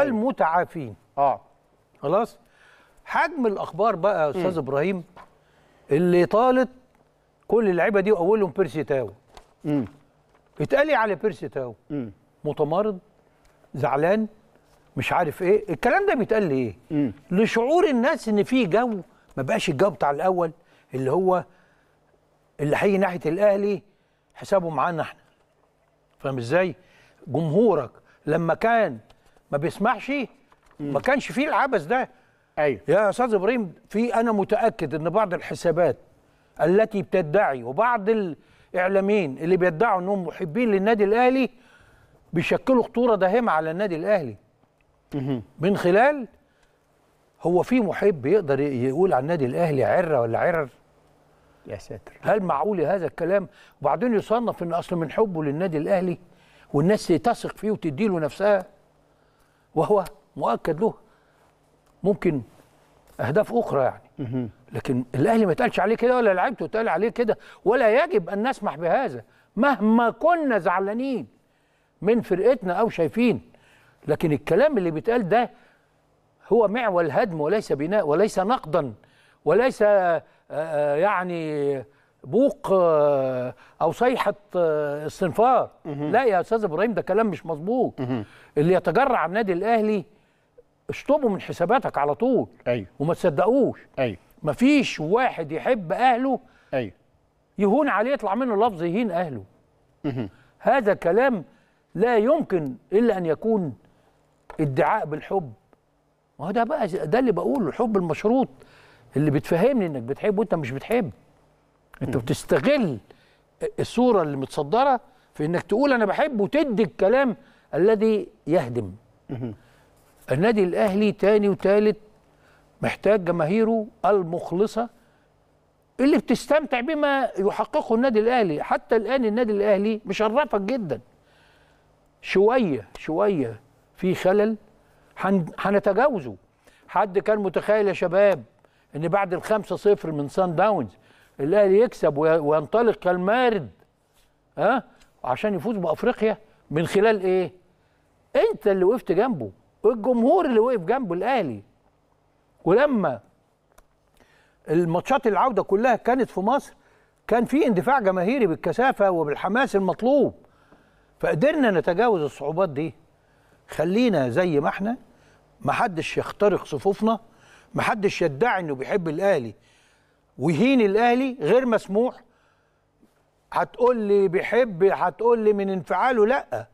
طيب. المتعافين اه خلاص حجم الاخبار بقى يا استاذ ابراهيم اللي طالت كل اللعيبه دي واولهم بيرسي تاو امم اتقالي على بيرسي تاو امم متمرد زعلان مش عارف ايه الكلام ده بيتقال ليه م. لشعور الناس ان في جو ما بقاش الجو بتاع الاول اللي هو اللي هيجي ناحيه الاهلي حسابه معانا احنا فاهم ازاي جمهورك لما كان ما بيسمعش ما كانش فيه العبث ده ايوه يا استاذ ابراهيم في انا متاكد ان بعض الحسابات التي بتدعي وبعض الاعلاميين اللي بيدعوا انهم محبين للنادي الاهلي بيشكلوا خطوره داهمه على النادي الاهلي من خلال هو في محب يقدر يقول على النادي الاهلي عره ولا عرر يا ساتر هل معقول هذا الكلام وبعدين يصنف ان اصل من حبه للنادي الاهلي والناس تثق فيه وتدي له نفسها وهو مؤكد له ممكن اهداف اخرى يعني لكن الاهلي ما يتقالش عليه كده ولا لعيبته يتقال عليه كده ولا يجب ان نسمح بهذا مهما كنا زعلانين من فرقتنا او شايفين لكن الكلام اللي بيتقال ده هو معول هدم وليس بناء وليس نقدا وليس آه، آه، يعني بوق آه، او صيحه آه، استنفار لا يا استاذ ابراهيم ده كلام مش مظبوط اللي يتجرع على النادي الاهلي اشطبه من حساباتك على طول ايوه وما تصدقوش ايوه مفيش واحد يحب اهله ايوه يهون عليه يطلع منه لفظ يهين اهله هذا كلام لا يمكن الا ان يكون ادعاء بالحب ما هو ده بقى ده اللي بقوله الحب المشروط اللي بتفهمني انك بتحب وانت مش بتحب انت بتستغل الصوره اللي متصدره في انك تقول انا بحب وتدي الكلام الذي يهدم النادي الاهلي تاني وتالت محتاج جماهيره المخلصه اللي بتستمتع بما يحققه النادي الاهلي حتى الان النادي الاهلي مشرفك جدا شويه شويه في خلل هنتجاوزه حد كان متخيل يا شباب ان بعد الخمسة صفر من سان داونز الاهلي يكسب وينطلق كالمارد ها أه؟ عشان يفوز بافريقيا من خلال ايه انت اللي وقفت جنبه والجمهور اللي وقف جنبه الاهلي ولما الماتشات العوده كلها كانت في مصر كان في اندفاع جماهيري بالكثافه وبالحماس المطلوب فقدرنا نتجاوز الصعوبات دي خلينا زي ما احنا محدش يخترق صفوفنا محدش يدعي انه بيحب الاهلي ويهين الاهلي غير مسموح هتقول لي بيحب هتقول لي من انفعاله لا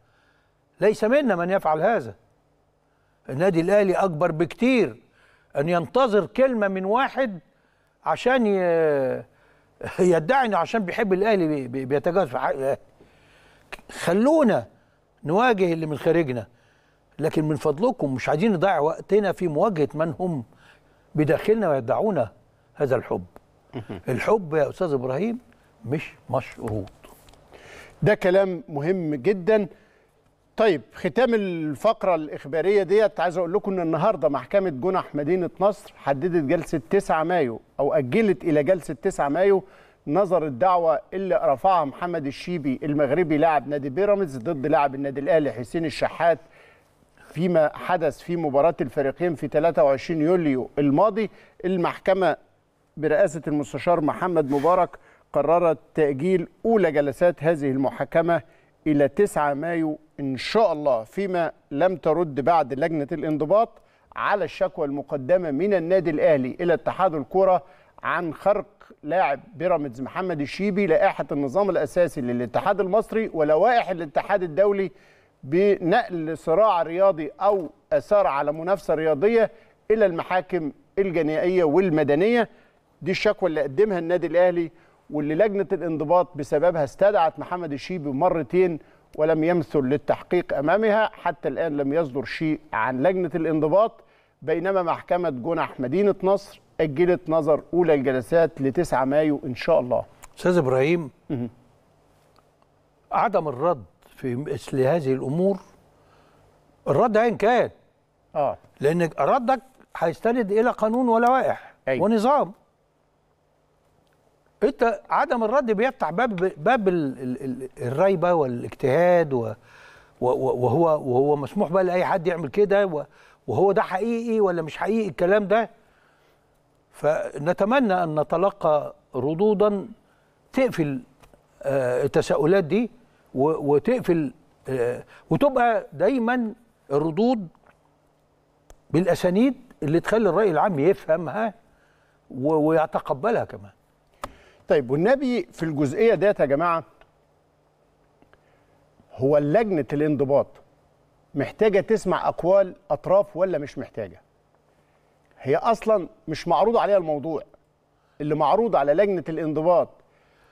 ليس منا من يفعل هذا النادي الاهلي اكبر بكتير ان ينتظر كلمه من واحد عشان يدعي انه عشان بيحب الاهلي بيتجاوز في حق الاهلي خلونا نواجه اللي من خارجنا لكن من فضلكم مش عايزين نضيع وقتنا في مواجهه من هم بداخلنا ويدعونا هذا الحب الحب يا استاذ ابراهيم مش مشروط ده كلام مهم جدا طيب ختام الفقرة الإخبارية ديت عايز أقول لكم إن النهاردة محكمة جنح مدينة نصر حددت جلسة 9 مايو أو أجلت إلى جلسة 9 مايو نظر الدعوة اللي رفعها محمد الشيبي المغربي لاعب نادي بيراميدز ضد لاعب النادي الأهلي حسين الشحات فيما حدث في مباراة الفريقين في 23 يوليو الماضي المحكمة برئاسة المستشار محمد مبارك قررت تأجيل أولى جلسات هذه المحاكمة إلى 9 مايو إن شاء الله فيما لم ترد بعد لجنة الانضباط على الشكوى المقدمة من النادي الأهلي إلى اتحاد الكرة عن خرق لاعب بيراميدز محمد الشيبي لائحة النظام الأساسي للاتحاد المصري ولوائح الاتحاد الدولي بنقل صراع رياضي أو أثار على منافسة رياضية إلى المحاكم الجنائية والمدنية دي الشكوى اللي قدمها النادي الاهلي واللي لجنه الانضباط بسببها استدعت محمد الشيبي مرتين ولم يمثل للتحقيق امامها حتى الان لم يصدر شيء عن لجنه الانضباط بينما محكمه جنح مدينه نصر اجلت نظر اولى الجلسات ل 9 مايو ان شاء الله استاذ ابراهيم عدم الرد في مثل هذه الامور الرد ايا كان اه لان ردك هيستند الى قانون ولوائح أيوة. ونظام انت عدم الرد بيفتح باب باب الريبه والاجتهاد و وهو وهو مسموح بقى لاي حد يعمل كده وهو ده حقيقي ولا مش حقيقي الكلام ده فنتمنى ان نتلقى ردودا تقفل آه، التساؤلات دي وتقفل آه، وتبقى دايما الردود بالاسانيد اللي تخلي الراي العام يفهمها ويتقبلها كمان طيب والنبي في الجزئيه ديت يا جماعه هو لجنه الانضباط محتاجه تسمع اقوال اطراف ولا مش محتاجه هي اصلا مش معروض عليها الموضوع اللي معروض على لجنه الانضباط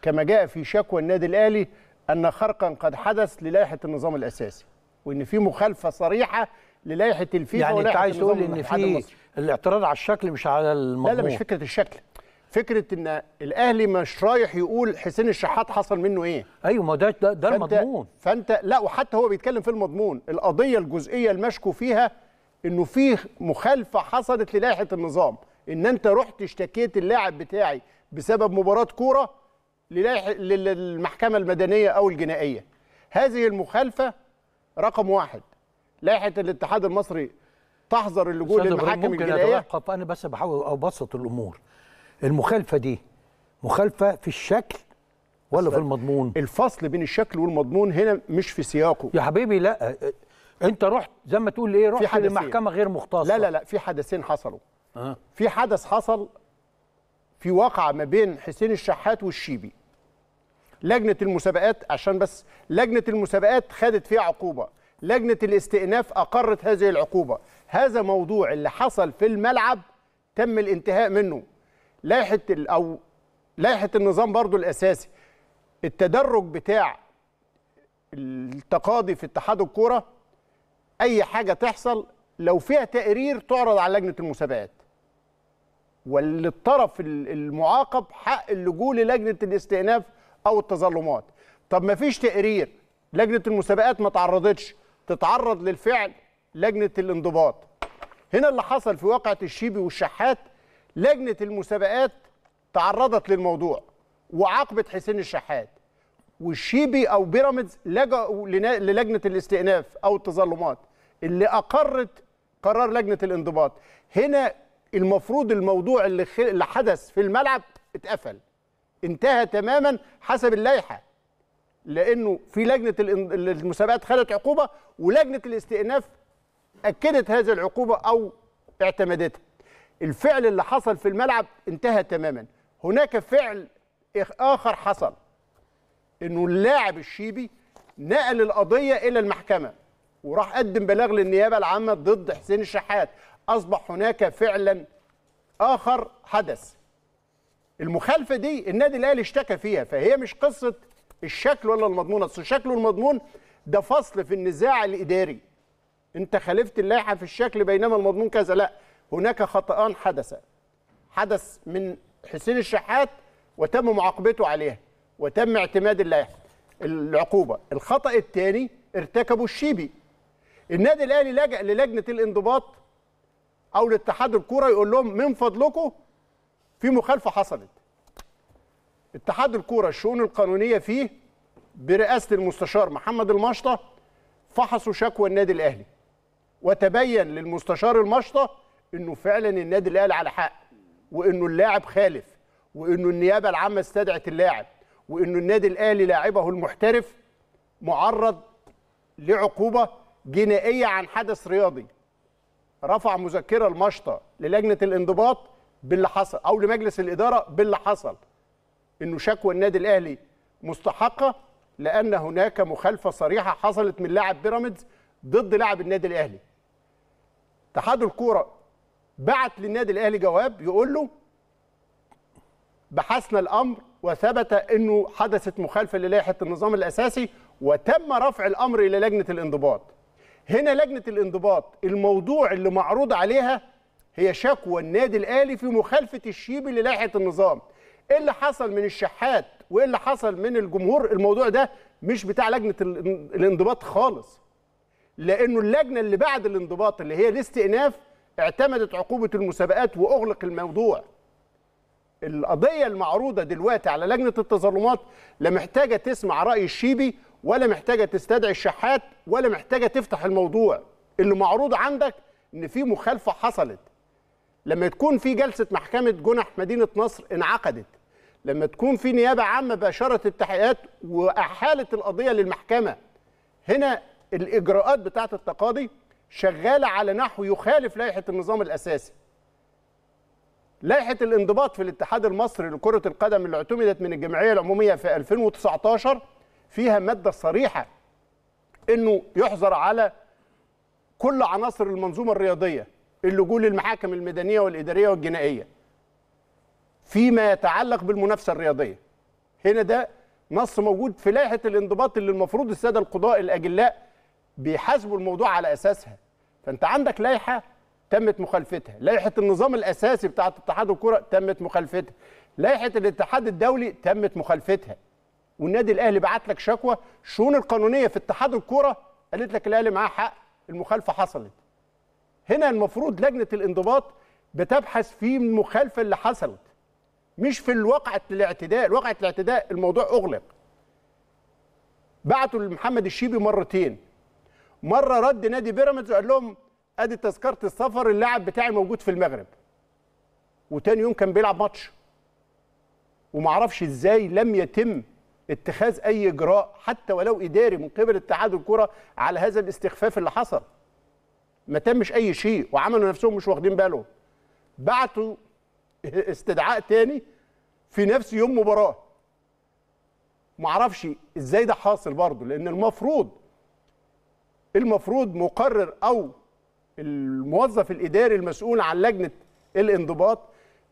كما جاء في شكوى النادي الاهلي ان خرقا قد حدث للائحه النظام الاساسي وان في مخالفه صريحه للائحه الفيفا يعني انت عايز تقول ان في الاعتراض على الشكل مش على المضمون لا لا مش فكره الشكل فكره ان الاهلي مش رايح يقول حسين الشحات حصل منه ايه ايوه ما ده ده, ده فأنت المضمون فانت لا وحتى هو بيتكلم في المضمون القضيه الجزئيه المشكو فيها انه في مخالفه حصلت للائحه النظام ان انت رحت اشتكيت اللاعب بتاعي بسبب مباراه كوره للمحكمه المدنيه او الجنائيه هذه المخالفه رقم واحد لائحه الاتحاد المصري تحظر اللجوء للمحاكم الجنائيه ممكن انا بس بحاول ابسط الامور المخالفه دي مخالفه في الشكل ولا في المضمون الفصل بين الشكل والمضمون هنا مش في سياقه يا حبيبي لا انت رحت زي ما تقول ايه رحت للمحكمه غير مختصه لا لا لا في حدثين حصلوا أه. في حدث حصل في واقع ما بين حسين الشحات والشيبي لجنه المسابقات عشان بس لجنه المسابقات خدت فيها عقوبه لجنه الاستئناف اقرت هذه العقوبه هذا موضوع اللي حصل في الملعب تم الانتهاء منه لائحه او لائحه النظام برضو الاساسي التدرج بتاع التقاضي في اتحاد الكوره اي حاجه تحصل لو فيها تقرير تعرض على لجنه المسابقات وللطرف المعاقب حق اللجوء للجنه الاستئناف او التظلمات طب ما فيش تقرير لجنه المسابقات ما تعرضتش تتعرض للفعل لجنه الانضباط هنا اللي حصل في واقعه الشيبي والشحات لجنه المسابقات تعرضت للموضوع وعاقبت حسين الشحات والشيبي او بيراميدز لجأوا للجنه الاستئناف او التظلمات اللي اقرت قرار لجنه الانضباط هنا المفروض الموضوع اللي, خل... اللي حدث في الملعب اتقفل انتهى تماما حسب اللائحه لانه في لجنه المسابقات خدت عقوبه ولجنه الاستئناف اكدت هذه العقوبه او اعتمدتها الفعل اللي حصل في الملعب انتهى تماما هناك فعل اخر حصل انه اللاعب الشيبي نقل القضيه الى المحكمه وراح قدم بلاغ للنيابه العامه ضد حسين الشحات اصبح هناك فعلا اخر حدث المخالفه دي النادي الاهلي اشتكى فيها فهي مش قصه الشكل ولا المضمون اصل الشكل والمضمون ده فصل في النزاع الاداري انت خالفت اللائحه في الشكل بينما المضمون كذا لا هناك خطأان حدثا حدث من حسين الشحات وتم معاقبته عليها وتم اعتماد اللائحه العقوبه الخطأ الثاني ارتكبه الشيبي النادي الاهلي لجأ للجنه الانضباط او لاتحاد الكوره يقول لهم من فضلكم في مخالفه حصلت اتحاد الكوره الشؤون القانونيه فيه برئاسه المستشار محمد المشطه فحصوا شكوى النادي الاهلي وتبين للمستشار المشطه انه فعلا النادي الاهلي على حق وانه اللاعب خالف وانه النيابه العامه استدعت اللاعب وانه النادي الاهلي لاعبه المحترف معرض لعقوبه جنائيه عن حدث رياضي رفع مذكره المشطه للجنه الانضباط باللي حصل او لمجلس الاداره باللي حصل انه شكوى النادي الاهلي مستحقه لان هناك مخالفه صريحه حصلت من لاعب بيراميدز ضد لاعب النادي الاهلي اتحاد الكوره بعت للنادي الاهلي جواب يقول له بحثنا الامر وثبت انه حدثت مخالفه للائحه النظام الاساسي وتم رفع الامر الى لجنه الانضباط. هنا لجنه الانضباط الموضوع اللي معروض عليها هي شكوى النادي الاهلي في مخالفه الشيبي للائحه النظام. ايه اللي حصل من الشحات وايه اللي حصل من الجمهور الموضوع ده مش بتاع لجنه الانضباط خالص. لانه اللجنه اللي بعد الانضباط اللي هي الاستئناف اعتمدت عقوبه المسابقات واغلق الموضوع القضيه المعروضه دلوقتي على لجنه التظلمات لا محتاجه تسمع راي الشيبي ولا محتاجه تستدعي الشحات ولا محتاجه تفتح الموضوع اللي معروض عندك ان في مخالفه حصلت لما تكون في جلسه محكمه جنح مدينه نصر انعقدت لما تكون في نيابه عامه بأشارة التحقيقات واحالت القضيه للمحكمه هنا الاجراءات بتاعه التقاضي شغاله على نحو يخالف لائحه النظام الاساسي. لائحه الانضباط في الاتحاد المصري لكره القدم اللي اعتمدت من الجمعيه العموميه في 2019 فيها ماده صريحه انه يحظر على كل عناصر المنظومه الرياضيه اللجوء للمحاكم المدنيه والاداريه والجنائيه. فيما يتعلق بالمنافسه الرياضيه. هنا ده نص موجود في لائحه الانضباط اللي المفروض الساده القضاء الاجلاء بيحاسبوا الموضوع على اساسها فانت عندك لائحه تمت مخالفتها لائحه النظام الاساسي بتاعه اتحاد الكره تمت مخالفتها لائحه الاتحاد الدولي تمت مخالفتها والنادي الاهلي بعت لك شكوى الشؤون القانونيه في اتحاد الكره قالت لك الاهلي معاه حق المخالفه حصلت هنا المفروض لجنه الانضباط بتبحث في المخالفه اللي حصلت مش في الواقعة الاعتداء واقعة الاعتداء الموضوع أغلق بعتوا لمحمد الشيبي مرتين مره رد نادي بيراميدز وقال لهم ادي تذكره السفر اللاعب بتاعي موجود في المغرب وتاني يوم كان بيلعب ماتش ومعرفش ازاي لم يتم اتخاذ اي اجراء حتى ولو اداري من قبل اتحاد الكره على هذا الاستخفاف اللي حصل ما تمش اي شيء وعملوا نفسهم مش واخدين بالهم بعتوا استدعاء تاني في نفس يوم مباراه معرفش ازاي ده حاصل برضه لان المفروض المفروض مقرر او الموظف الاداري المسؤول عن لجنه الانضباط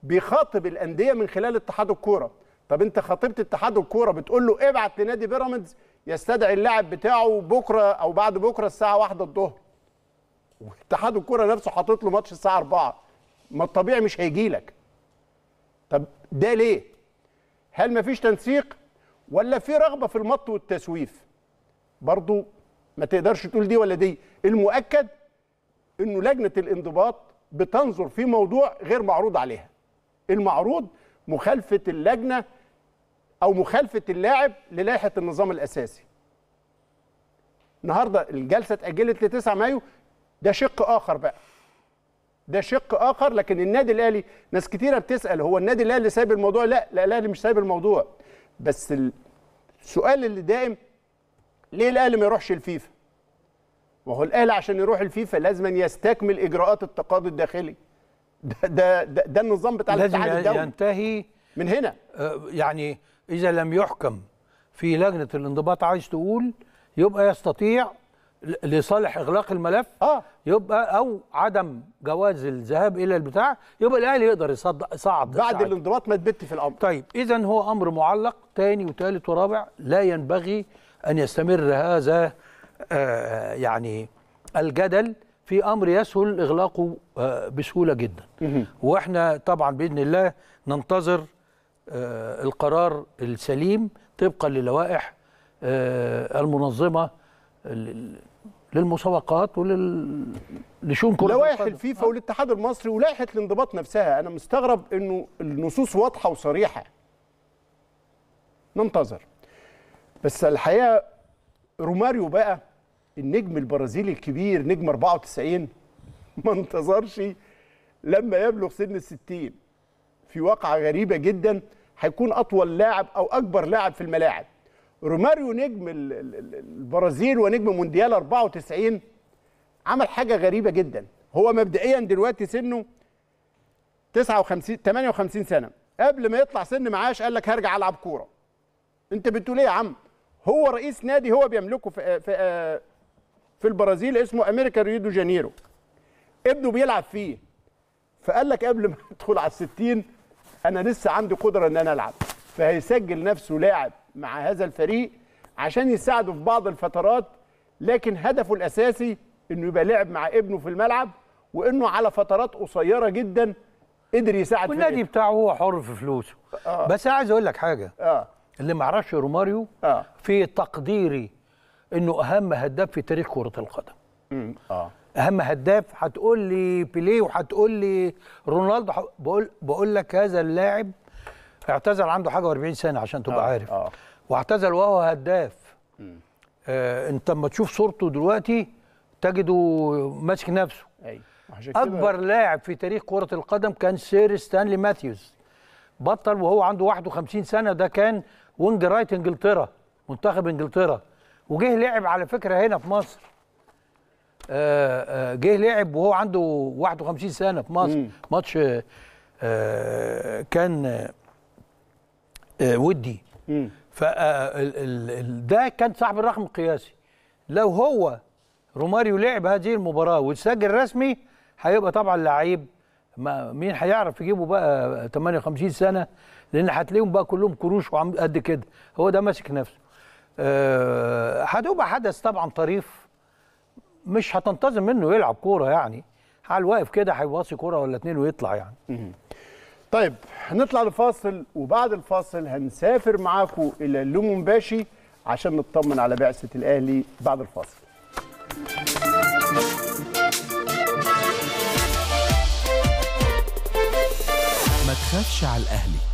بيخاطب الانديه من خلال اتحاد الكوره طب انت خاطبت اتحاد الكوره بتقول له ابعت لنادي بيراميدز يستدعي اللاعب بتاعه بكره او بعد بكره الساعه 1 الظهر واتحاد الكوره نفسه حاطط له ماتش الساعه 4 ما الطبيعي مش هيجي لك طب ده ليه هل مفيش تنسيق ولا في رغبه في المط والتسويف برضو ما تقدرش تقول دي ولا دي المؤكد انه لجنه الانضباط بتنظر في موضوع غير معروض عليها المعروض مخالفه اللجنه او مخالفه اللاعب للائحه النظام الاساسي النهارده الجلسه اتاجلت ل 9 مايو ده شق اخر بقى ده شق اخر لكن النادي الاهلي ناس كتيره بتسال هو النادي الاهلي سايب الموضوع لا لا الاهلي مش سايب الموضوع بس السؤال اللي دائم ليه الاهلي ما يروحش الفيفا وهو الاهلي عشان يروح الفيفا لازم أن يستكمل اجراءات التقاضي الداخلي ده ده ده, ده النظام بتاع الاتحاد الدولي لازم ينتهي من هنا آه، يعني اذا لم يحكم في لجنه الانضباط عايز تقول يبقى يستطيع لصالح اغلاق الملف آه. يبقى او عدم جواز الذهاب الى البتاع يبقى الاهلي يقدر يصعد بعد الانضباط ما تبت في الامر طيب اذا هو امر معلق ثاني وثالث ورابع لا ينبغي أن يستمر هذا آه، يعني الجدل في أمر يسهل إغلاقه آه، بسهولة جدا وإحنا طبعا بإذن الله ننتظر آه، القرار السليم طبقا للوائح المنظمة للمسابقات ولل لشؤون كره لوائح الفيفا والاتحاد المصري ولائحه الانضباط نفسها انا مستغرب انه النصوص واضحه وصريحه ننتظر بس الحقيقه روماريو بقى النجم البرازيلي الكبير نجم 94 ما انتظرش لما يبلغ سن ال 60 في واقعه غريبه جدا هيكون اطول لاعب او اكبر لاعب في الملاعب روماريو نجم البرازيل ونجم مونديال 94 عمل حاجه غريبه جدا هو مبدئيا دلوقتي سنه 59 58 سنه قبل ما يطلع سن معاش قال لك هرجع العب كوره انت بتقول ايه يا عم هو رئيس نادي هو بيملكه في في في البرازيل اسمه امريكا ريو دي جانيرو ابنه بيلعب فيه فقال لك قبل ما ادخل على الستين انا لسه عندي قدره ان انا العب فهيسجل نفسه لاعب مع هذا الفريق عشان يساعده في بعض الفترات لكن هدفه الاساسي انه يبقى لعب مع ابنه في الملعب وانه على فترات قصيره جدا قدر يساعد والنادي بتاعه هو حر في فلوسه آه. بس عايز اقول لك حاجه آه. اللي ما يعرفش روماريو آه. في تقديري انه اهم هداف في تاريخ كره القدم اه اهم هداف هتقول لي بيليه وهتقول لي رونالدو بقول بقول لك هذا اللاعب اعتزل عنده حاجه و40 سنه عشان تبقى آه. عارف آه. واعتزل وهو هداف آه انت لما تشوف صورته دلوقتي تجده ماسك نفسه أي. اكبر لاعب في تاريخ كره القدم كان سير ستانلي ماثيوز بطل وهو عنده 51 سنه ده كان وينج رايت انجلترا منتخب انجلترا وجه لعب على فكره هنا في مصر آه، آه، جه لعب وهو عنده 51 سنه في مصر ماتش آه، كان ودي ف ده كان صاحب الرقم القياسي لو هو روماريو لعب هذه المباراه واتسجل رسمي هيبقى طبعا لعيب مين هيعرف يجيبه بقى 58 سنه لان هتلاقيهم بقى كلهم كروش وعم قد كده هو ده ماسك نفسه آه، هتبقى أه حدث طبعا طريف مش هتنتظم منه يلعب كوره يعني على الواقف كده هيواصي كوره ولا اتنين ويطلع يعني طيب هنطلع لفاصل وبعد الفاصل هنسافر معاكم الى لومومباشي عشان نطمن على بعثه الاهلي بعد الفاصل ما تخافش على الاهلي